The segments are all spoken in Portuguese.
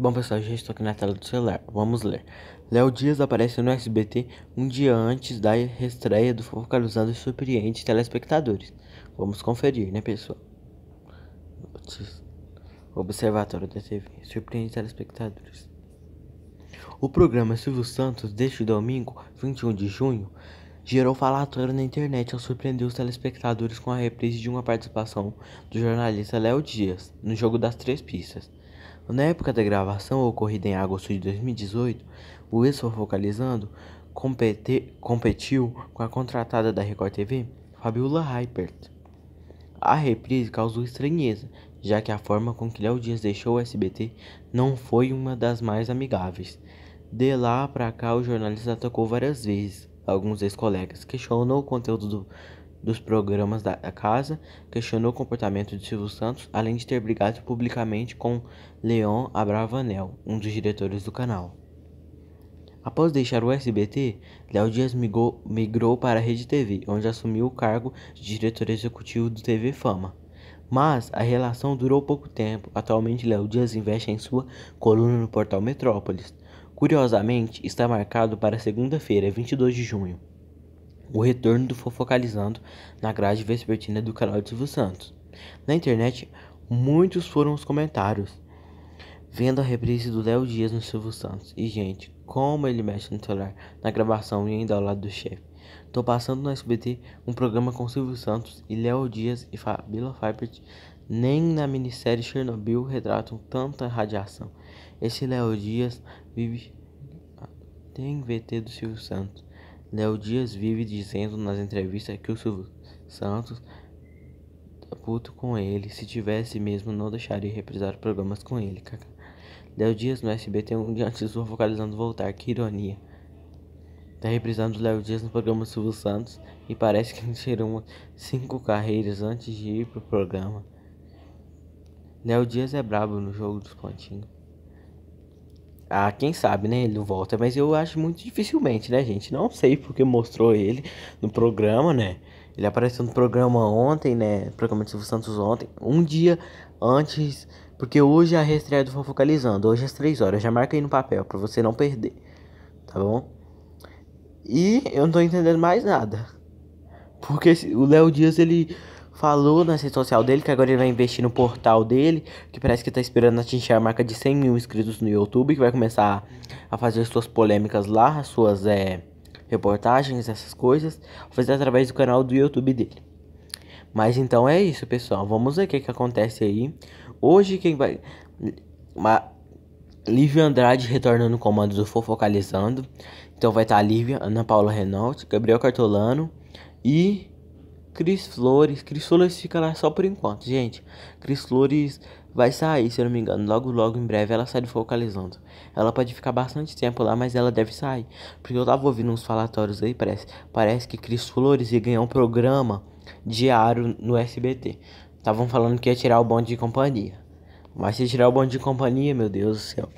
Bom pessoal, já tá estou aqui na tela do celular, vamos ler. Léo Dias aparece no SBT um dia antes da estreia do Focalizando e surpreende telespectadores. Vamos conferir, né pessoal? Observatório da TV, surpreende telespectadores. O programa Silvio Santos deste domingo, 21 de junho, gerou falatório na internet ao surpreender os telespectadores com a reprise de uma participação do jornalista Léo Dias no jogo das três pistas. Na época da gravação, ocorrida em agosto de 2018, o ex-focalizando competiu com a contratada da Record TV, Fabiola Hypert. A reprise causou estranheza, já que a forma com que Léo Dias deixou o SBT não foi uma das mais amigáveis. De lá para cá, o jornalista atacou várias vezes alguns ex-colegas, questionou o conteúdo do dos programas da casa, questionou o comportamento de Silvio Santos, além de ter brigado publicamente com Leon Abravanel, um dos diretores do canal. Após deixar o SBT, Léo Dias migrou, migrou para a Rede TV, onde assumiu o cargo de diretor executivo do TV Fama. Mas a relação durou pouco tempo. Atualmente, Léo Dias investe em sua coluna no portal Metrópolis. Curiosamente, está marcado para segunda-feira, 22 de junho o retorno do Fofocalizando na grade vespertina do canal de Silvio Santos. Na internet, muitos foram os comentários, vendo a reprise do Léo Dias no Silvio Santos. E, gente, como ele mexe no celular na gravação e ainda ao lado do chefe. Tô passando no SBT um programa com Silvio Santos e Léo Dias e Fabíola Feipert. Nem na minissérie Chernobyl retratam tanta radiação. Esse Léo Dias vive ah, tem VT do Silvio Santos. Léo Dias vive dizendo nas entrevistas que o Silvio Santos tá puto com ele. Se tivesse mesmo, não deixaria reprisar programas com ele, Léo Dias no SBT um dia antes vocalizando voltar, que ironia. Tá reprisando Léo Dias no programa Silvio Santos e parece que tirou cinco carreiras antes de ir pro programa. Léo Dias é brabo no jogo dos pontinhos. Ah, quem sabe, né? Ele não volta, mas eu acho muito dificilmente, né, gente? Não sei porque mostrou ele no programa, né? Ele apareceu no programa ontem, né? Programa de Silvio Santos ontem, um dia antes, porque hoje é a reestreia do Fofocalizando, hoje é às 3 horas. Já marca aí no papel para você não perder, tá bom? E eu não tô entendendo mais nada. Porque o Léo Dias ele falou na rede social dele que agora ele vai investir no portal dele, que parece que tá esperando atingir a marca de 100 mil inscritos no YouTube, que vai começar a fazer suas polêmicas lá, suas é, reportagens, essas coisas, fazer através do canal do YouTube dele. Mas então é isso, pessoal. Vamos ver o que, que acontece aí. Hoje quem vai. Uma... Lívia Andrade retornando comandos do Fofocalizando. Então vai estar tá a Lívia, Ana Paula Renault, Gabriel Cartolano e Cris Flores. Cris Flores fica lá só por enquanto, gente. Cris Flores vai sair, se eu não me engano. Logo, logo, em breve, ela sai do Focalizando. Ela pode ficar bastante tempo lá, mas ela deve sair. Porque eu tava ouvindo uns falatórios aí, parece. Parece que Cris Flores ia ganhar um programa diário no SBT. Estavam falando que ia tirar o bonde de companhia. Mas se tirar o bonde de companhia, meu Deus do céu.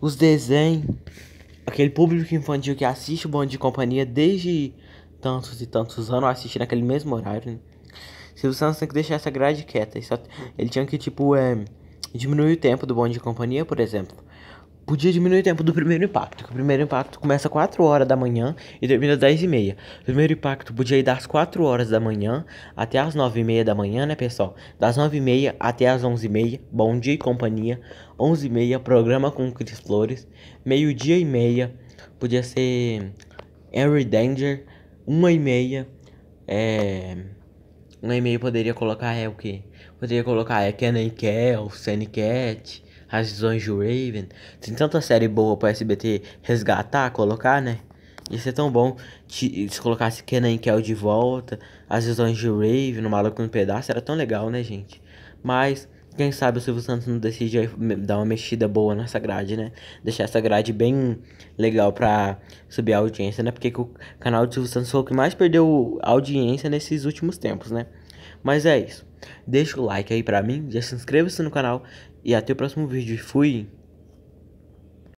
Os desenhos. Aquele público infantil que assiste o bonde de companhia desde tantos e tantos anos assistindo naquele mesmo horário, né? Silvio Santos tem que deixar essa grade quieta. Só... Ele tinha que, tipo, é... diminuir o tempo do bonde de companhia, por exemplo. Podia diminuir o tempo do primeiro impacto, que o primeiro impacto começa 4 horas da manhã e termina às 10 e meia. O primeiro impacto podia ir das 4 horas da manhã até as 9 e meia da manhã, né, pessoal? Das 9 e meia até as 11 e meia, Bom Dia e Companhia. 11 e meia, Programa com Cris Flores. Meio dia e meia, podia ser Harry Danger uma e meia. É. Uma e meia poderia colocar é o quê? Poderia colocar é Kenan Kell, Sunny Cat, As de Raven. Tem tanta série boa pra SBT resgatar, colocar, né? Ia ser tão bom te, se colocasse Kenan Kell de volta, As de Raven, no Maluco no Pedaço. Era tão legal, né, gente? Mas quem sabe o Silvio Santos não decide dar uma mexida boa nessa grade, né? Deixar essa grade bem legal pra subir a audiência, né? Porque o canal do Silvio Santos foi o que mais perdeu audiência nesses últimos tempos, né? Mas é isso. Deixa o like aí pra mim, já se inscreva-se no canal e até o próximo vídeo. Fui!